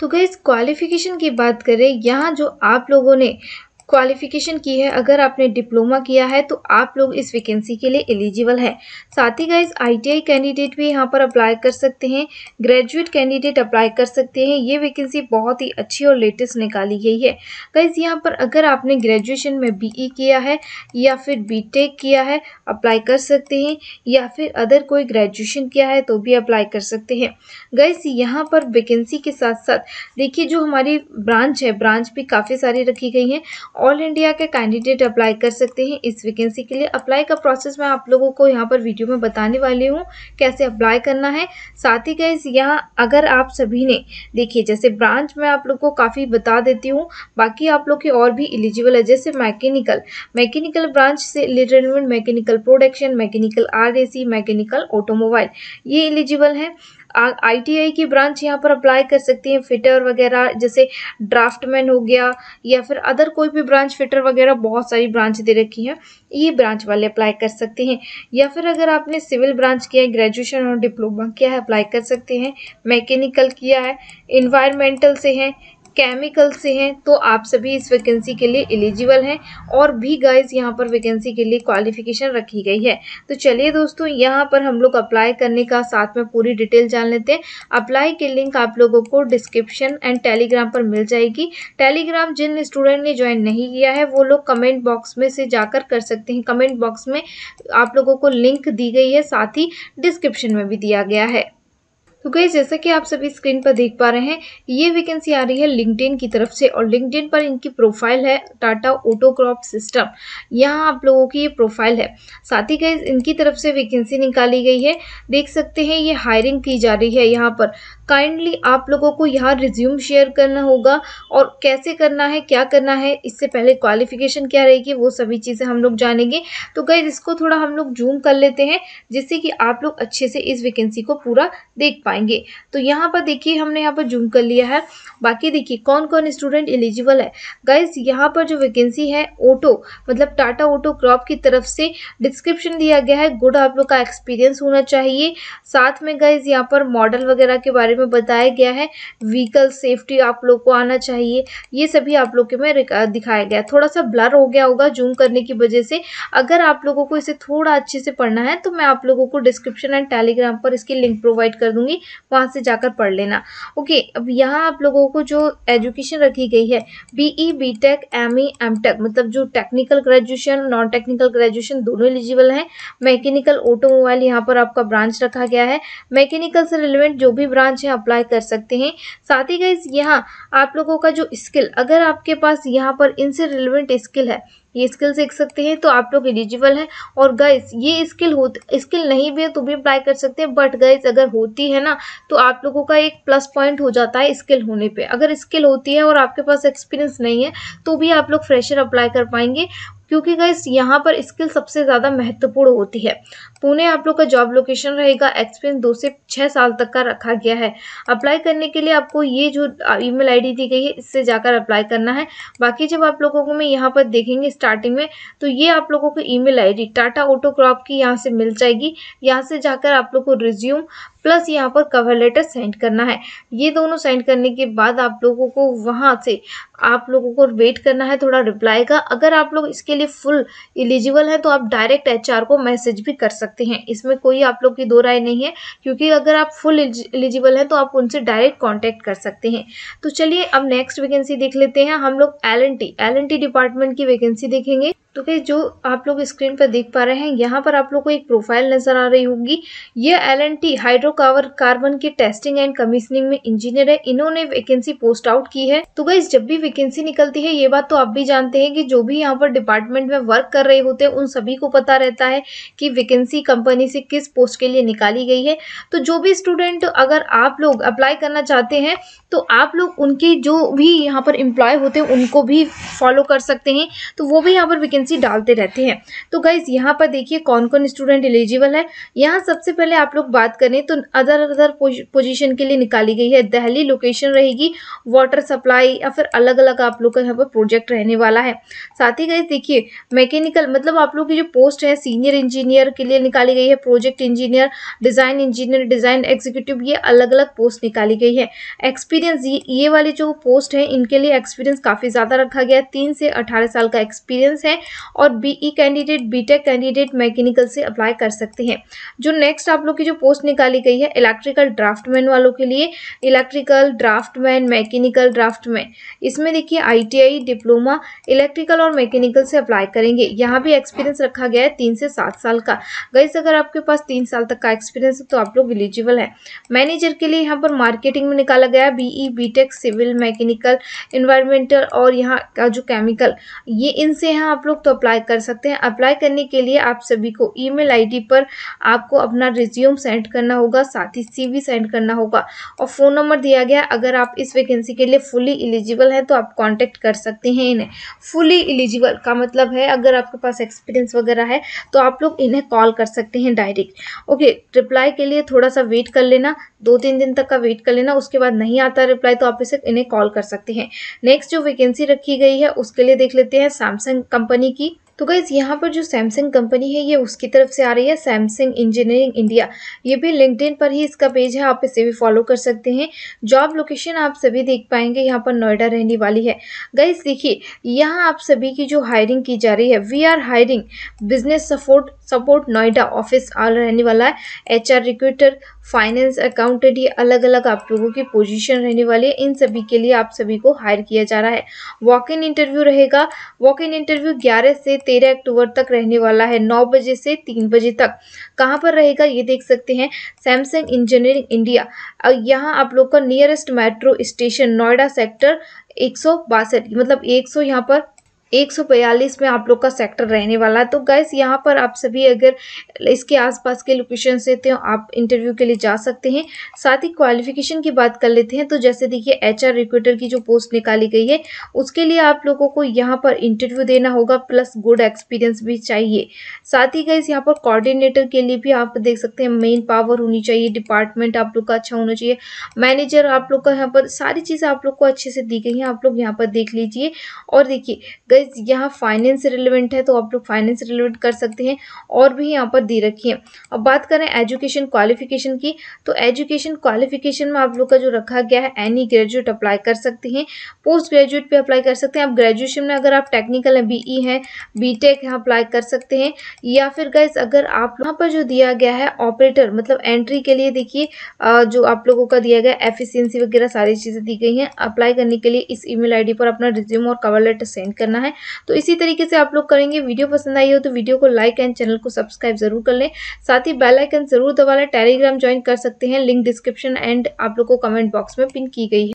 तो गई क्वालिफ़िकेशन की बात करें यहाँ जो आप लोगों ने क्वालिफिकेशन की है अगर आपने डिप्लोमा किया है तो आप लोग इस वैकेंसी के लिए एलिजिबल है साथ ही गाइज आईटीआई कैंडिडेट भी यहाँ पर अप्लाई कर सकते हैं ग्रेजुएट कैंडिडेट अप्लाई कर सकते हैं ये वैकेंसी बहुत ही अच्छी और लेटेस्ट निकाली गई है गाइज यहाँ पर अगर आपने ग्रेजुएशन में बी e किया है या फिर बी किया है अप्लाई कर सकते हैं या फिर अदर कोई ग्रेजुएशन किया है तो भी अप्लाई कर सकते हैं गाइज यहाँ पर वैकेंसी के साथ साथ देखिए जो हमारी ब्रांच है ब्रांच भी काफ़ी सारी रखी गई हैं ऑल इंडिया के कैंडिडेट अप्लाई कर सकते हैं इस वैकेंसी के लिए अप्लाई का प्रोसेस मैं आप लोगों को यहाँ पर वीडियो में बताने वाली हूँ कैसे अप्लाई करना है साथ ही गए यहाँ अगर आप सभी ने देखिए जैसे ब्रांच में आप लोग को काफ़ी बता देती हूँ बाकी आप लोग की और भी एलिजिबल है जैसे मैकेनिकल मैकेनिकल ब्रांच से रिटेलमेंट mechanical production mechanical or mechanical automobile ये एलिजिबल है आईटीआई की ब्रांच यहाँ पर अप्लाई कर सकती हैं फिटर वगैरह जैसे ड्राफ्टमैन हो गया या फिर अदर कोई भी ब्रांच फिटर वगैरह बहुत सारी ब्रांच दे रखी हैं ये ब्रांच वाले अप्लाई कर सकते हैं या फिर अगर आपने सिविल ब्रांच किया है ग्रेजुएशन और डिप्लोमा किया है अप्लाई कर सकते हैं मैकेनिकल किया है इन्वायरमेंटल से हैं केमिकल से हैं तो आप सभी इस वैकेंसी के लिए एलिजिबल हैं और भी गाइज यहाँ पर वैकेंसी के लिए क्वालिफिकेशन रखी गई है तो चलिए दोस्तों यहाँ पर हम लोग अप्लाई करने का साथ में पूरी डिटेल जान लेते हैं अप्लाई की लिंक आप लोगों को डिस्क्रिप्शन एंड टेलीग्राम पर मिल जाएगी टेलीग्राम जिन स्टूडेंट ने ज्वाइन नहीं किया है वो लोग कमेंट बॉक्स में से जाकर कर सकते हैं कमेंट बॉक्स में आप लोगों को लिंक दी गई है साथ ही डिस्क्रिप्शन में भी दिया गया है तो गई जैसा कि आप सभी स्क्रीन पर देख पा रहे हैं ये वैकेंसी आ रही है लिंकडिन की तरफ से और लिंकडिन पर इनकी प्रोफाइल है टाटा ऑटो क्रॉप सिस्टम यहाँ आप लोगों की ये प्रोफाइल है साथ ही गई इनकी तरफ से वैकेंसी निकाली गई है देख सकते हैं ये हायरिंग की जा रही है यहाँ पर काइंडली आप लोगों को यहाँ रिज्यूम शेयर करना होगा और कैसे करना है क्या करना है इससे पहले क्वालिफिकेशन क्या रहेगी वो सभी चीज़ें हम लोग जानेंगे तो गई इसको थोड़ा हम लोग जूम कर लेते हैं जिससे कि आप लोग अच्छे से इस वैकेंसी को पूरा देख पाएंगे तो यहाँ पर देखिए हमने यहाँ पर जूम कर लिया है बाकी देखिए कौन कौन स्टूडेंट एलिजिबल है गाइज यहाँ पर जो वैकेंसी है ऑटो मतलब टाटा ऑटो क्रॉप की तरफ से डिस्क्रिप्शन दिया गया है गुड आप लोग का एक्सपीरियंस होना चाहिए साथ में गाइज यहाँ पर मॉडल वगैरह के बारे में बताया गया है व्हीकल सेफ्टी आप लोग को आना चाहिए ये सभी आप लोग के में दिखाया गया थोड़ा सा ब्लर हो गया होगा जूम करने की वजह से अगर आप लोगों को इसे थोड़ा अच्छे से पढ़ना है तो मैं आप लोगों को डिस्क्रिप्शन एंड टेलीग्राम पर इसकी लिंक प्रोवाइड कर दूंगी वहाँ से जाकर पढ़ लेना ओके अब यहाँ आप लोगों को जो एजुकेशन रखी गई है बीई ई एम टेक मतलब जो technical graduation non technical graduation दोनों एलिजिबल हैं मैकेनिकल ऑटोमोबाइल यहाँ पर आपका ब्रांच रखा गया है मैकेनिकल से रिलेवेंट जो भी ब्रांच है अप्लाई कर सकते हैं साथ ही गाइज यहाँ आप लोगों का जो स्किल अगर आपके पास यहाँ पर इनसे रिलेवेंट स्किल है ये स्किल सीख सकते हैं तो आप लोग एलिजिबल हैं और गाइस ये स्किल हो स्किल नहीं भी है तो भी अप्लाई कर सकते हैं बट गाइस अगर होती है ना तो आप लोगों का एक प्लस पॉइंट हो जाता है स्किल होने पर अगर स्किल होती है और आपके पास एक्सपीरियंस नहीं है तो भी आप लोग फ्रेशर अप्लाई कर पाएंगे क्योंकि गाइस यहाँ पर स्किल सबसे ज़्यादा महत्वपूर्ण होती है पुणे आप लोग का जॉब लोकेशन रहेगा एक्सपीरियंस दो से छः साल तक का रखा गया है अप्लाई करने के लिए आपको ये जो ईमेल आईडी दी गई है इससे जाकर अप्लाई करना है बाकी जब आप लोगों को मैं यहाँ पर देखेंगे स्टार्टिंग में तो ये आप लोगों को e mail Tata auto comp की यहाँ से मिल जाएगी यहाँ से जाकर आप लोग को रिज्यूम प्लस यहाँ पर कवर लेटर सेंड करना है ये दोनों सेंड करने के बाद आप लोगों को वहाँ से आप लोगों को वेट करना है थोड़ा रिप्लाई का अगर आप लोग इसके लिए फुल एलिजिबल हैं तो आप डायरेक्ट एचआर को मैसेज भी कर सकते सकते हैं इसमें कोई आप लोग की दो राय नहीं है क्योंकि अगर आप फुल एलिजिबल हैं तो आप उनसे डायरेक्ट कॉन्टैक्ट कर सकते हैं तो चलिए अब नेक्स्ट वैकेंसी देख लेते हैं हम लोग L N T L N T department की वैकेंसी देखेंगे तो okay, जो आप लोग स्क्रीन पर देख पा रहे हैं यहाँ पर आप लोग को एक प्रोफाइल नजर आ रही होगी ये L N T hydrocarbon carbon के टेस्टिंग एंड कमीशनिंग में इंजीनियर है इन्होंने वैकेंसी पोस्ट आउट की है तो गई जब भी वैकेंसी निकलती है ये बात तो आप भी जानते हैं कि जो भी यहाँ पर डिपार्टमेंट में वर्क कर रहे होते हैं उन सभी को पता रहता है कि वैकेंसी किसी कंपनी से किस पोस्ट के लिए निकाली गई है तो जो भी स्टूडेंट अगर आप लोग अप्लाई करना चाहते हैं तो आप लोग उनके जो भी यहाँ पर एम्प्लॉय होते हैं उनको भी फॉलो कर सकते हैं तो वो भी यहाँ पर वैकेंसी डालते रहते हैं तो गाइज यहाँ पर देखिए कौन कौन स्टूडेंट एलिजिबल है यहाँ सबसे पहले आप लोग बात करें तो अदर अदर पोजिशन के लिए निकाली गई है दहली लोकेशन रहेगी वाटर सप्लाई या फिर अलग अलग आप लोग का यहाँ पर प्रोजेक्ट रहने वाला है साथ ही गाइज देखिए मैकेनिकल मतलब आप लोग की जो पोस्ट है सीनियर इंजीनियर के लिए निकाली गई है project engineer design engineer design executive ये अलग अलग पोस्ट निकाली गई है एक्सपीरियंस ये ये वाली जो पोस्ट है इनके लिए एक्सपीरियंस काफ़ी ज़्यादा रखा गया है तीन से अठारह साल का एक्सपीरियंस है और BE candidate BTech candidate mechanical से अप्लाई कर सकते हैं जो नेक्स्ट आप लोग की जो पोस्ट निकाली गई है इलेक्ट्रिकल ड्राफ्टमैन वालों के लिए इलेक्ट्रिकल ड्राफ्टमैन मैकेनिकल ड्राफ्टमैन इसमें देखिए आईटीआई डिप्लोमा इलेक्ट्रिकल और मैकेनिकल से अप्लाई करेंगे यहाँ भी एक्सपीरियंस रखा गया है तीन से सात साल का गाइज अगर आपके पास तीन साल तक का एक्सपीरियंस है तो आप लोग एलिजिबल हैं मैनेजर के लिए यहाँ पर मार्केटिंग में निकाला गया B B tech civil mechanical environmental और यहाँ का जो केमिकल ये इनसे यहाँ आप लोग तो अप्लाई कर सकते हैं अप्लाई करने के लिए आप सभी को ई मेल पर आपको अपना रिज्यूम सेंड करना होगा साथ ही सी सेंड करना होगा और फ़ोन नंबर दिया गया अगर आप इस वैकेंसी के लिए फुली एलिजिबल हैं तो आप कॉन्टैक्ट कर सकते हैं इन्हें फुली एलिजिबल का मतलब है अगर आपके पास एक्सपीरियंस वगैरह है तो आप लोग इन्हें कॉल कर कर सकते हैं डायरेक्ट ओके रिप्लाई के लिए थोड़ा सा वेट कर लेना दो तीन दिन तक का वेट कर लेना उसके बाद नहीं आता रिप्लाई तो आप इसे इन्हें कॉल कर सकते हैं नेक्स्ट जो वैकेंसी रखी गई है उसके लिए देख लेते हैं सैमसंग कंपनी की तो गाइज़ यहाँ पर जो सैमसंग कंपनी है ये उसकी तरफ से आ रही है सैमसंग इंजीनियरिंग इंडिया ये भी लिंकडिन पर ही इसका पेज है आप इसे भी फॉलो कर सकते हैं जॉब लोकेशन आप सभी देख पाएंगे यहाँ पर नोएडा रहने वाली है गाइज देखिए यहाँ आप सभी की जो हायरिंग की जा रही है we are hiring business support support Noida office आ रहने वाला है एचआर रिक्रूटर फाइनेंस अकाउंटेंट ये अलग अलग आप लोगों की पोजीशन रहने वाली है इन सभी के लिए आप सभी को हायर किया जा रहा है वॉक इन इंटरव्यू रहेगा वॉक इन इंटरव्यू ग्यारह से तेरह अक्टूबर तक रहने वाला है नौ बजे से तीन बजे तक कहाँ पर रहेगा ये देख सकते हैं सैमसंग इंजीनियरिंग इंडिया यहाँ आप लोग का nearest metro station Noida sector एक सौ बासठ मतलब एक सौ यहाँ पर बयालीस में आप लोग का सेक्टर रहने वाला है तो गैस यहाँ पर आप सभी अगर इसके आसपास के लोकेशन से तो आप इंटरव्यू के लिए जा सकते हैं साथ ही क्वालिफिकेशन की बात कर लेते हैं तो जैसे देखिए एच आर रिक्रूटर की जो पोस्ट निकाली गई है उसके लिए आप लोगों को यहाँ पर इंटरव्यू देना होगा प्लस गुड एक्सपीरियंस भी चाहिए साथ ही गैस यहाँ पर कोऑर्डिनेटर के लिए भी आप देख सकते हैं मेन पावर होनी चाहिए डिपार्टमेंट आप लोग का अच्छा होना चाहिए मैनेजर आप लोग का यहाँ पर सारी चीज़ें आप लोग को अच्छे से दी गई हैं आप लोग यहाँ पर देख लीजिए और देखिए गाइज यहाँ फाइनेंस रिलेवेंट है तो आप लोग फाइनेंस रिलेवेंट कर सकते हैं और भी यहाँ पर दे रखी है अब बात करें एजुकेशन क्वालिफिकेशन की तो एजुकेशन क्वालिफिकेशन में आप लोग का जो रखा गया है एनी ग्रेजुएट अप्लाई कर सकते हैं पोस्ट ग्रेजुएट पर अप्लाई कर सकते हैं आप ग्रेजुएशन में अगर आप टेक्निकल है बीई है टेक है अप्लाई कर सकते हैं या फिर गाइज अगर आप यहाँ पर जो दिया गया है ऑपरेटर मतलब एंट्री के लिए देखिए जो आप लोगों का दिया गया एफिशियंसी वगैरह सारी चीज़ें दी गई हैं अप्लाई करने के लिए इस ईमेल आईडी पर अपना रिज्यूम और कवर लेटर सेंड करना है है तो इसी तरीके से आप लोग करेंगे वीडियो पसंद आई हो तो वीडियो को लाइक एंड चैनल को सब्सक्राइब जरूर कर लें साथ ही बेलाइकन जरूर दबा लें टेलीग्राम ज्वाइन कर सकते हैं लिंक डिस्क्रिप्शन एंड आप लोग को कमेंट बॉक्स में पिन की गई है